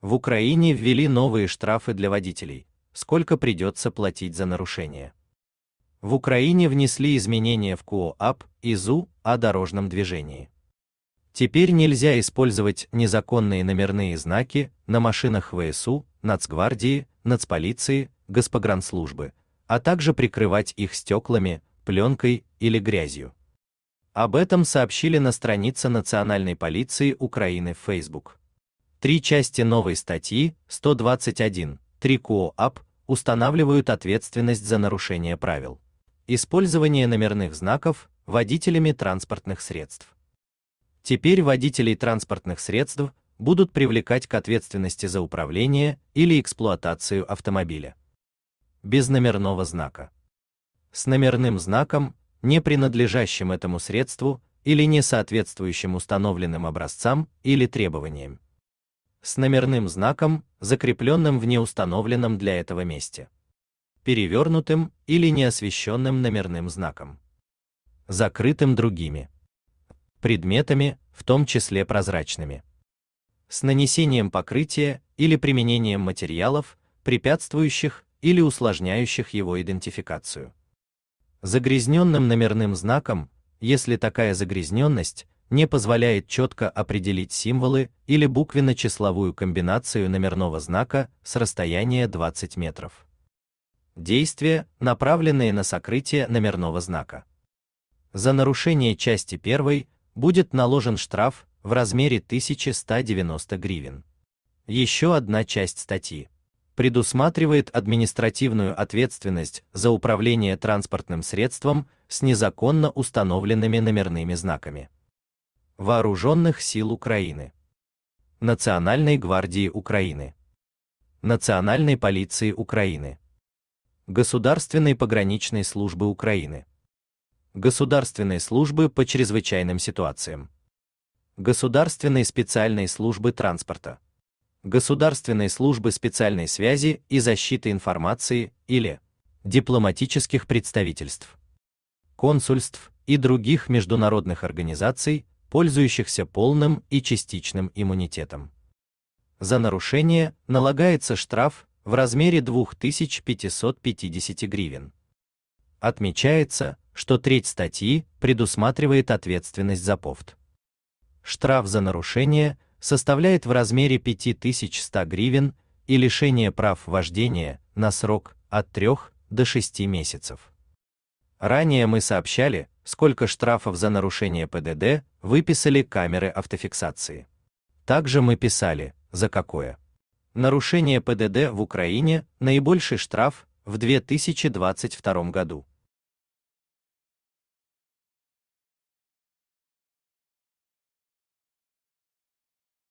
В Украине ввели новые штрафы для водителей, сколько придется платить за нарушение. В Украине внесли изменения в КОАП и ЗУ о дорожном движении. Теперь нельзя использовать незаконные номерные знаки на машинах ВСУ, Нацгвардии, Нацполиции, Госпогранслужбы, а также прикрывать их стеклами, пленкой или грязью. Об этом сообщили на странице Национальной полиции Украины в Facebook. Три части новой статьи 121 3КОАП устанавливают ответственность за нарушение правил. Использование номерных знаков водителями транспортных средств. Теперь водителей транспортных средств будут привлекать к ответственности за управление или эксплуатацию автомобиля. Без номерного знака. С номерным знаком, не принадлежащим этому средству или не соответствующим установленным образцам или требованиям с номерным знаком, закрепленным в неустановленном для этого месте. Перевернутым или неосвещенным номерным знаком. Закрытым другими предметами, в том числе прозрачными. С нанесением покрытия или применением материалов, препятствующих или усложняющих его идентификацию. Загрязненным номерным знаком, если такая загрязненность не позволяет четко определить символы или буквенно-числовую комбинацию номерного знака с расстояния 20 метров. Действия, направленные на сокрытие номерного знака. За нарушение части 1 будет наложен штраф в размере 1190 гривен. Еще одна часть статьи предусматривает административную ответственность за управление транспортным средством с незаконно установленными номерными знаками. Вооруженных сил Украины, Национальной гвардии Украины, Национальной полиции Украины, Государственной пограничной службы Украины, Государственной службы по чрезвычайным ситуациям, Государственной специальной службы транспорта, Государственной службы специальной связи и защиты информации или дипломатических представительств, консульств и других международных организаций, пользующихся полным и частичным иммунитетом. За нарушение налагается штраф в размере 2550 гривен. Отмечается, что треть статьи предусматривает ответственность за повт. Штраф за нарушение составляет в размере 5100 гривен и лишение прав вождения на срок от 3 до 6 месяцев. Ранее мы сообщали, сколько штрафов за нарушение ПДД выписали камеры автофиксации. Также мы писали, за какое нарушение ПДД в Украине наибольший штраф в 2022 году.